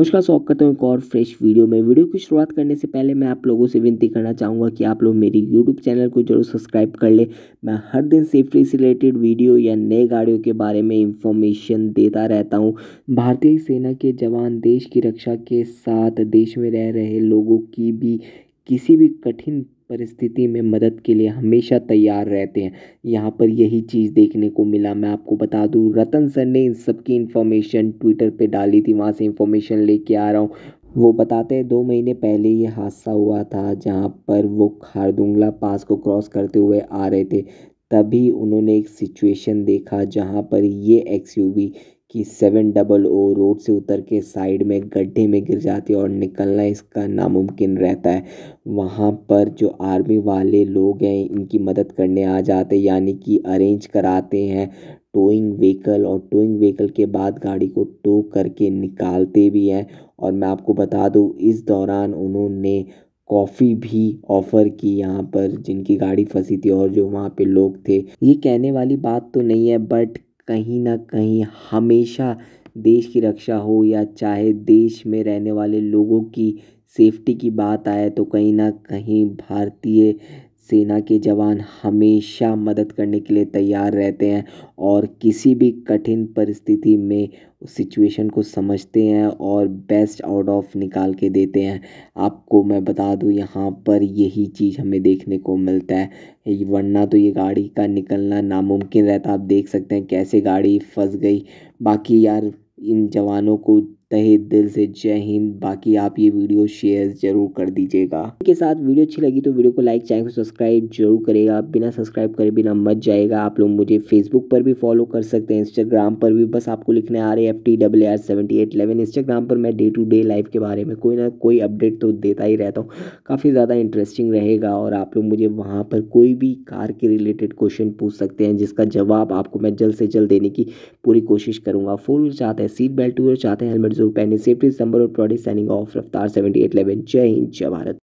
नमस्कार स्वागत करता हूँ एक और फ्रेश वीडियो में वीडियो की शुरुआत करने से पहले मैं आप लोगों से विनती करना चाहूँगा कि आप लोग मेरी यूट्यूब चैनल को जरूर सब्सक्राइब कर ले मैं हर दिन सेफ्टी से रिलेटेड वीडियो या नए गाड़ियों के बारे में इंफॉर्मेशन देता रहता हूँ भारतीय सेना के जवान देश की रक्षा के साथ देश में रह रहे लोगों की भी किसी भी कठिन परिस्थिति में मदद के लिए हमेशा तैयार रहते हैं यहाँ पर यही चीज़ देखने को मिला मैं आपको बता दूँ रतन सर ने इन सब की इन्फॉर्मेशन ट्विटर पे डाली थी वहाँ से इन्फॉर्मेशन लेके आ रहा हूँ वो बताते हैं दो महीने पहले ये हादसा हुआ था जहाँ पर वो खारदुंगला पास को क्रॉस करते हुए आ रहे थे तभी उन्होंने एक सिचुएशन देखा जहाँ पर ये एक्स कि सेवन डबल ओ रोड से उतर के साइड में गड्ढे में गिर जाती है और निकलना इसका नामुमकिन रहता है वहाँ पर जो आर्मी वाले लोग हैं इनकी मदद करने आ जाते हैं यानी कि अरेंज कराते हैं टोइंग व्हीकल और टोइंग व्हीकल के बाद गाड़ी को टो करके निकालते भी हैं और मैं आपको बता दूँ इस दौरान उन्होंने कॉफ़ी भी ऑफ़र की यहाँ पर जिनकी गाड़ी फंसी थी और जो वहाँ पे लोग थे ये कहने वाली बात तो नहीं है बट कहीं ना कहीं हमेशा देश की रक्षा हो या चाहे देश में रहने वाले लोगों की सेफ़्टी की बात आए तो कहीं ना कहीं भारतीय सेना के जवान हमेशा मदद करने के लिए तैयार रहते हैं और किसी भी कठिन परिस्थिति में उस सिचुएशन को समझते हैं और बेस्ट आउट ऑफ निकाल के देते हैं आपको मैं बता दूं यहाँ पर यही चीज़ हमें देखने को मिलता है वरना तो ये गाड़ी का निकलना नामुमकिन रहता आप देख सकते हैं कैसे गाड़ी फंस गई बाकी यार इन जवानों को तहे दिल से जय हिंद बाकी आप ये वीडियो शेयर जरूर कर दीजिएगा के साथ वीडियो अच्छी लगी तो वीडियो को लाइक चैनल को सब्सक्राइब जरूर करेगा बिना सब्सक्राइब करे बिना मत जाएगा आप लोग मुझे फेसबुक पर भी फॉलो कर सकते हैं इंस्टाग्राम पर भी बस आपको लिखना आ रहे F T W R seventy eight eleven Instagram पर मैं डे टू डे लाइफ के बारे में कोई ना कोई अपडेट तो देता ही रहता हूँ काफ़ी ज़्यादा इंटरेस्टिंग रहेगा और आप लोग मुझे वहाँ पर कोई भी कार के रिलेटेड क्वेश्चन पूछ सकते हैं जिसका जवाब आपको मैं जल्द से जल्द देने की पूरी कोशिश करूँगा फोर व्हीलर चाहते हैं सीट बेल्ट टू चाहते हैं हेलमेट रुपए ने सेफ्टी दिसंबर और proudly signing off Raftaar seventy eight eleven जय हिंद जय भारत